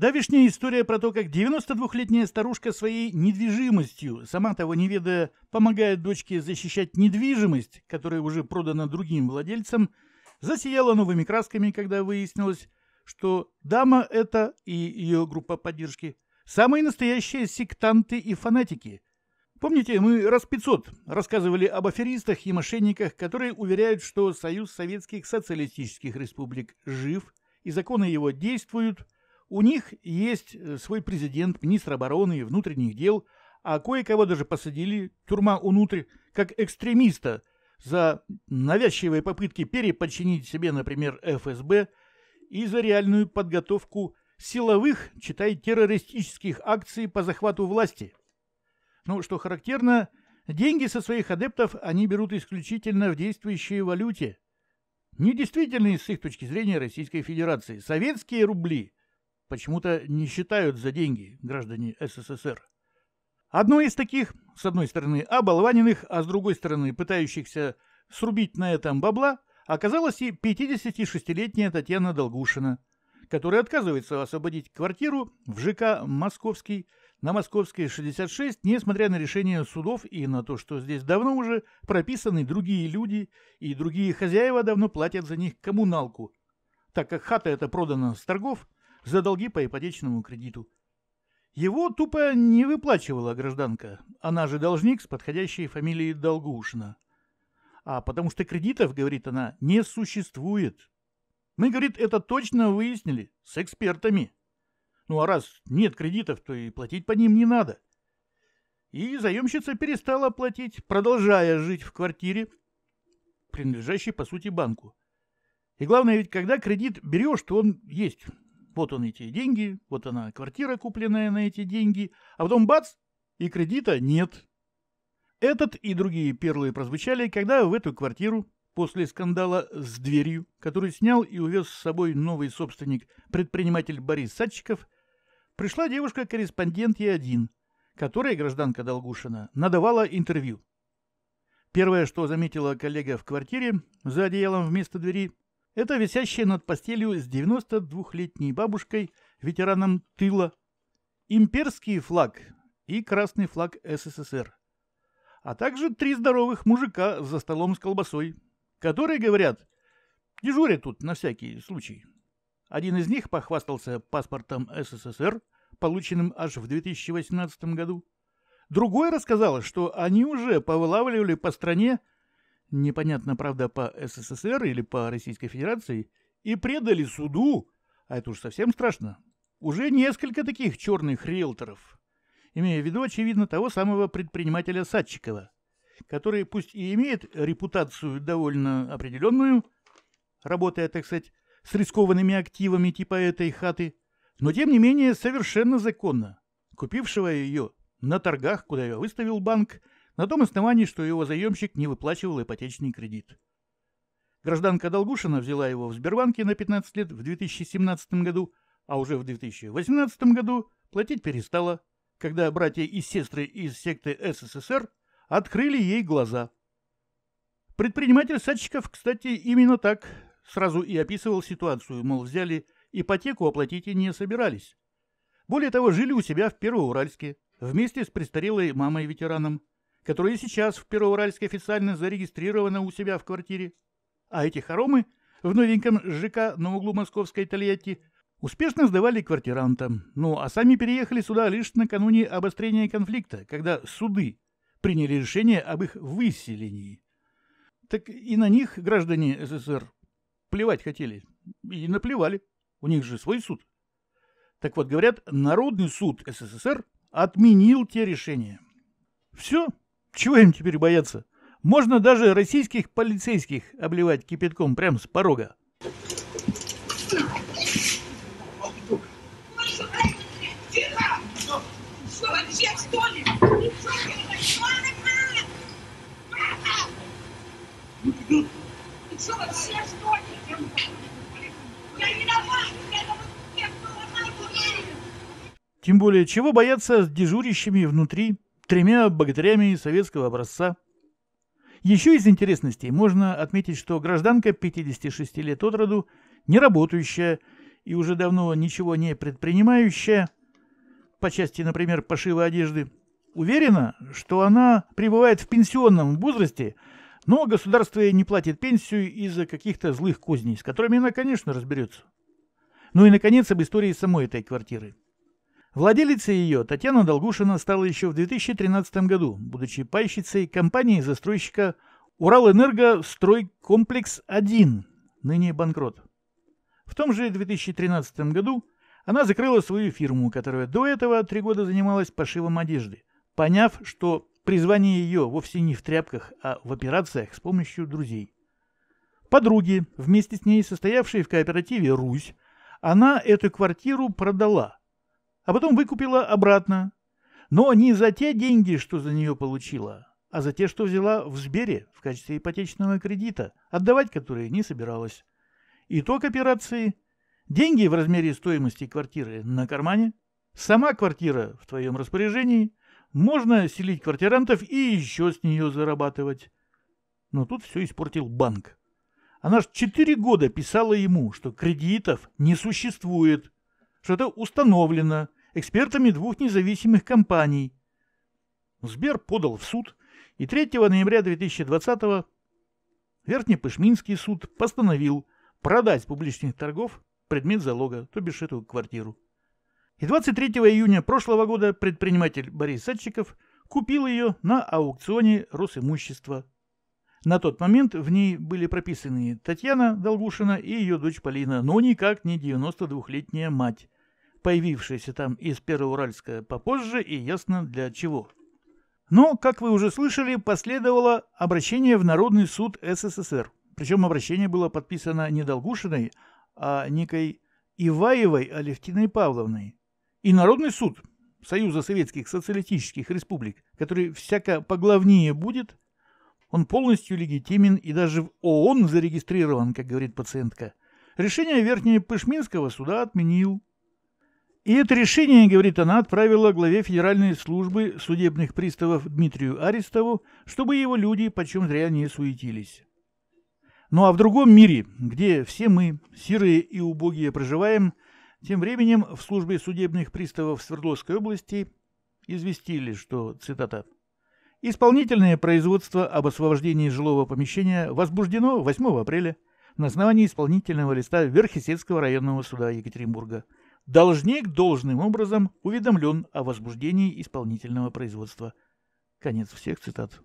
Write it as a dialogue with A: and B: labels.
A: Давишняя история про то, как 92-летняя старушка своей недвижимостью, сама того не ведая, помогает дочке защищать недвижимость, которая уже продана другим владельцам, засияла новыми красками, когда выяснилось, что дама эта и ее группа поддержки самые настоящие сектанты и фанатики. Помните, мы раз 500 рассказывали об аферистах и мошенниках, которые уверяют, что Союз Советских Социалистических Республик жив и законы его действуют – у них есть э, свой президент, министр обороны и внутренних дел, а кое-кого даже посадили, тюрьма внутрь, как экстремиста, за навязчивые попытки переподчинить себе, например, ФСБ, и за реальную подготовку силовых, читай, террористических акций по захвату власти. Ну, что характерно, деньги со своих адептов они берут исключительно в действующей валюте. Недействительные с их точки зрения Российской Федерации. Советские рубли почему-то не считают за деньги граждане СССР. Одно из таких, с одной стороны, оболваненных, а с другой стороны, пытающихся срубить на этом бабла, оказалась и 56-летняя Татьяна Долгушина, которая отказывается освободить квартиру в ЖК «Московский» на Московской 66, несмотря на решение судов и на то, что здесь давно уже прописаны другие люди и другие хозяева давно платят за них коммуналку, так как хата эта продана с торгов – за долги по ипотечному кредиту. Его тупо не выплачивала гражданка, она же должник с подходящей фамилией Долгушина. А потому что кредитов, говорит она, не существует. Мы, говорит, это точно выяснили с экспертами. Ну а раз нет кредитов, то и платить по ним не надо. И заемщица перестала платить, продолжая жить в квартире, принадлежащей по сути банку. И главное ведь, когда кредит берешь, то он есть, вот он эти деньги, вот она квартира, купленная на эти деньги, а потом бац, и кредита нет. Этот и другие перлы прозвучали, когда в эту квартиру, после скандала с дверью, который снял и увез с собой новый собственник, предприниматель Борис Садчиков, пришла девушка-корреспондент Е1, которой гражданка Долгушина надавала интервью. Первое, что заметила коллега в квартире, за одеялом вместо двери, это висящая над постелью с 92-летней бабушкой, ветераном тыла, имперский флаг и красный флаг СССР. А также три здоровых мужика за столом с колбасой, которые, говорят, дежурят тут на всякий случай. Один из них похвастался паспортом СССР, полученным аж в 2018 году. Другой рассказал, что они уже повылавливали по стране непонятно, правда, по СССР или по Российской Федерации, и предали суду, а это уж совсем страшно, уже несколько таких черных риэлторов, имея в виду, очевидно, того самого предпринимателя Садчикова, который пусть и имеет репутацию довольно определенную, работая, так сказать, с рискованными активами типа этой хаты, но тем не менее совершенно законно, купившего ее на торгах, куда ее выставил банк, на том основании, что его заемщик не выплачивал ипотечный кредит. Гражданка Долгушина взяла его в Сбербанке на 15 лет в 2017 году, а уже в 2018 году платить перестала, когда братья и сестры из секты СССР открыли ей глаза. Предприниматель Садчиков, кстати, именно так сразу и описывал ситуацию, мол, взяли ипотеку, оплатить и не собирались. Более того, жили у себя в Первоуральске, вместе с престарелой мамой-ветераном которые сейчас в Первоуральске официально зарегистрированы у себя в квартире. А эти хоромы в новеньком ЖК на углу Московской Тольятти успешно сдавали квартирантам, ну а сами переехали сюда лишь накануне обострения конфликта, когда суды приняли решение об их выселении. Так и на них граждане СССР плевать хотели. И наплевали. У них же свой суд. Так вот, говорят, Народный суд СССР отменил те решения. Все, чего им теперь бояться? Можно даже российских полицейских обливать кипятком прямо с порога. Тем более, чего бояться с дежурящими внутри тремя богатырями советского образца. Еще из интересностей можно отметить, что гражданка 56 лет от роду, не работающая и уже давно ничего не предпринимающая, по части, например, пошива одежды, уверена, что она пребывает в пенсионном возрасте, но государство не платит пенсию из-за каких-то злых козней, с которыми она, конечно, разберется. Ну и, наконец, об истории самой этой квартиры. Владелицей ее Татьяна Долгушина стала еще в 2013 году, будучи пайщицей компании застройщика «Уралэнерго Стройкомплекс-1», ныне банкрот. В том же 2013 году она закрыла свою фирму, которая до этого три года занималась пошивом одежды, поняв, что призвание ее вовсе не в тряпках, а в операциях с помощью друзей. Подруги, вместе с ней состоявшие в кооперативе «Русь», она эту квартиру продала – а потом выкупила обратно. Но не за те деньги, что за нее получила, а за те, что взяла в Сбере в качестве ипотечного кредита, отдавать которые не собиралась. Итог операции – деньги в размере стоимости квартиры на кармане, сама квартира в твоем распоряжении, можно селить квартирантов и еще с нее зарабатывать. Но тут все испортил банк. Она ж четыре года писала ему, что кредитов не существует – что это установлено экспертами двух независимых компаний. Сбер подал в суд, и 3 ноября 2020 Верхнепышминский суд постановил продать публичных торгов предмет залога, то бишь эту квартиру. И 23 июня прошлого года предприниматель Борис Садчиков купил ее на аукционе Росимущества. На тот момент в ней были прописаны Татьяна Долгушина и ее дочь Полина, но никак не 92-летняя мать появившаяся там из Первоуральска попозже и ясно для чего. Но, как вы уже слышали, последовало обращение в Народный суд СССР. Причем обращение было подписано не Долгушиной, а некой Иваевой Алевтиной Павловной. И Народный суд Союза Советских Социалистических Республик, который всяко поглавнее будет, он полностью легитимен и даже в ООН зарегистрирован, как говорит пациентка. Решение Верхнего Пышминского суда отменил. И это решение, говорит она, отправила главе Федеральной службы судебных приставов Дмитрию Арестову, чтобы его люди почем зря не суетились. Ну а в другом мире, где все мы, сирые и убогие, проживаем, тем временем в службе судебных приставов Свердловской области известили, что, цитата, «Исполнительное производство об освобождении жилого помещения возбуждено 8 апреля на основании исполнительного листа Верхесельского районного суда Екатеринбурга – Должник должным образом уведомлен о возбуждении исполнительного производства. Конец всех цитат.